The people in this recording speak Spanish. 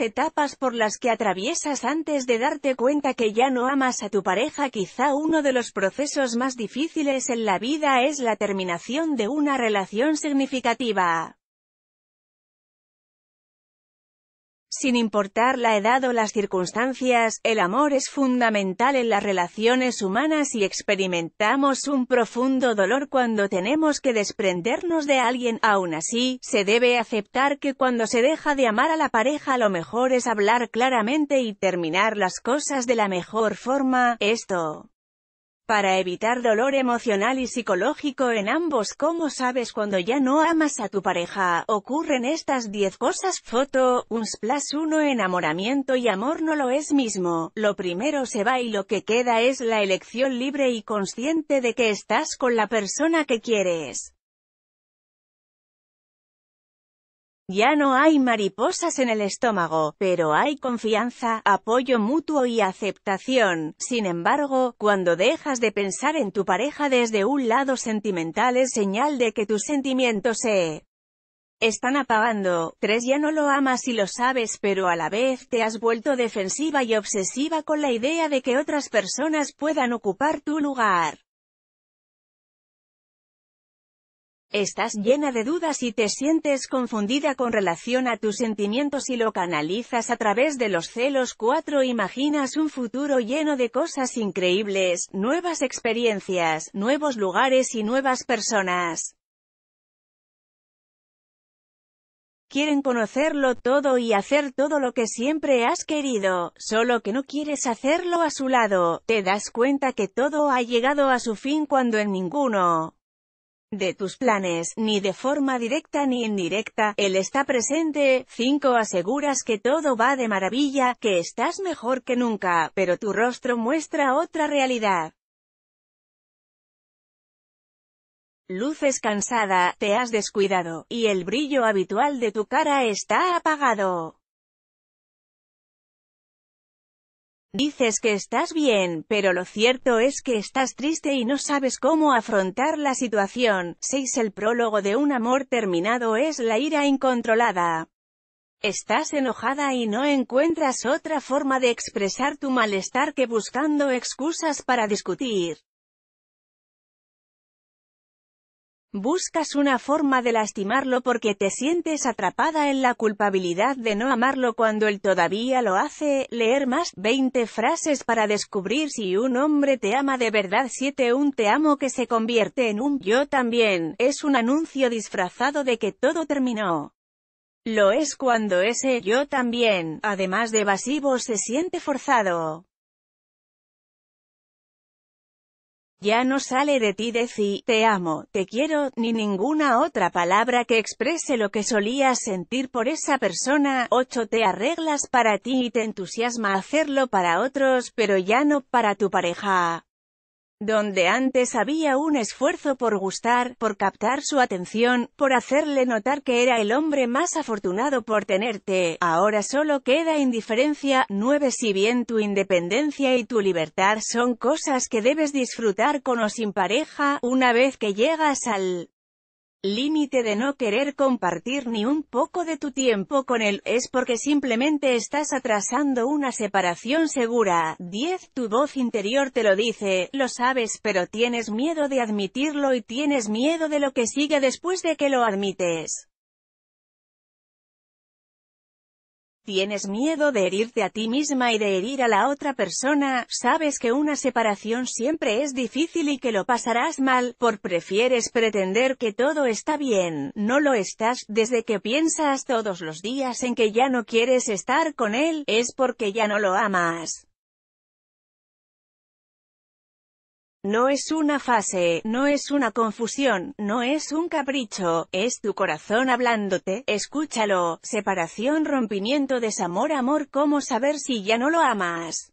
etapas por las que atraviesas antes de darte cuenta que ya no amas a tu pareja. Quizá uno de los procesos más difíciles en la vida es la terminación de una relación significativa. Sin importar la edad o las circunstancias, el amor es fundamental en las relaciones humanas y experimentamos un profundo dolor cuando tenemos que desprendernos de alguien. Aún así, se debe aceptar que cuando se deja de amar a la pareja lo mejor es hablar claramente y terminar las cosas de la mejor forma. Esto para evitar dolor emocional y psicológico en ambos. ¿Cómo sabes cuando ya no amas a tu pareja? Ocurren estas 10 cosas. Foto, un splash 1 Enamoramiento y amor no lo es mismo. Lo primero se va y lo que queda es la elección libre y consciente de que estás con la persona que quieres. Ya no hay mariposas en el estómago, pero hay confianza, apoyo mutuo y aceptación. Sin embargo, cuando dejas de pensar en tu pareja desde un lado sentimental es señal de que tus sentimientos se están apagando. 3. Ya no lo amas y lo sabes, pero a la vez te has vuelto defensiva y obsesiva con la idea de que otras personas puedan ocupar tu lugar. estás llena de dudas y te sientes confundida con relación a tus sentimientos y lo canalizas a través de los celos 4. Imaginas un futuro lleno de cosas increíbles, nuevas experiencias, nuevos lugares y nuevas personas. Quieren conocerlo todo y hacer todo lo que siempre has querido, solo que no quieres hacerlo a su lado, te das cuenta que todo ha llegado a su fin cuando en ninguno, de tus planes, ni de forma directa ni indirecta, Él está presente. 5. Aseguras que todo va de maravilla, que estás mejor que nunca, pero tu rostro muestra otra realidad. Luces cansada, te has descuidado, y el brillo habitual de tu cara está apagado. Dices que estás bien, pero lo cierto es que estás triste y no sabes cómo afrontar la situación. 6. El prólogo de un amor terminado es la ira incontrolada. Estás enojada y no encuentras otra forma de expresar tu malestar que buscando excusas para discutir. Buscas una forma de lastimarlo porque te sientes atrapada en la culpabilidad de no amarlo cuando él todavía lo hace. Leer más 20 frases para descubrir si un hombre te ama de verdad 7 Un te amo que se convierte en un yo también. Es un anuncio disfrazado de que todo terminó. Lo es cuando ese yo también, además de evasivo, se siente forzado. Ya no sale de ti decir, te amo, te quiero, ni ninguna otra palabra que exprese lo que solías sentir por esa persona. Ocho Te arreglas para ti y te entusiasma hacerlo para otros, pero ya no para tu pareja donde antes había un esfuerzo por gustar, por captar su atención, por hacerle notar que era el hombre más afortunado por tenerte, ahora solo queda indiferencia. nueve Si bien tu independencia y tu libertad son cosas que debes disfrutar con o sin pareja, una vez que llegas al límite de no querer compartir ni un poco de tu tiempo con él, es porque simplemente estás atrasando una separación segura. 10. Tu voz interior te lo dice, lo sabes pero tienes miedo de admitirlo y tienes miedo de lo que sigue después de que lo admites. Tienes miedo de herirte a ti misma y de herir a la otra persona, sabes que una separación siempre es difícil y que lo pasarás mal, por prefieres pretender que todo está bien, no lo estás, desde que piensas todos los días en que ya no quieres estar con él, es porque ya no lo amas. No es una fase, no es una confusión, no es un capricho, es tu corazón hablándote, escúchalo, separación, rompimiento, desamor, amor, cómo saber si ya no lo amas.